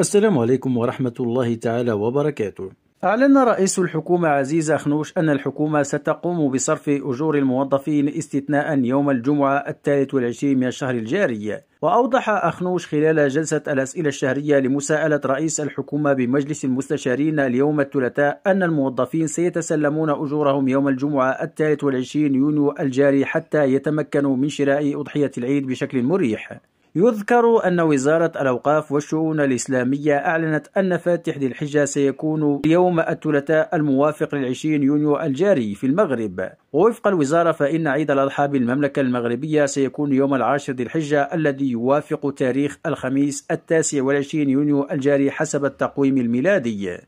السلام عليكم ورحمة الله تعالى وبركاته. أعلن رئيس الحكومة عزيز أخنوش أن الحكومة ستقوم بصرف أجور الموظفين استثناء يوم الجمعة الثالث والعشرين من الشهر الجاري وأوضح أخنوش خلال جلسة الأسئلة الشهرية لمساءلة رئيس الحكومة بمجلس المستشارين اليوم الثلاثاء أن الموظفين سيتسلمون أجورهم يوم الجمعة الثالث والعشرين يونيو الجاري حتى يتمكنوا من شراء أضحية العيد بشكل مريح يذكر أن وزارة الأوقاف والشؤون الإسلامية أعلنت أن فاتح ذي الحجة سيكون يوم الثلاثاء الموافق للعشرين يونيو الجاري في المغرب ووفق الوزارة فإن عيد الأضحى بالمملكة المغربية سيكون يوم العاشر ذي الحجة الذي يوافق تاريخ الخميس التاسع والعشرين يونيو الجاري حسب التقويم الميلادي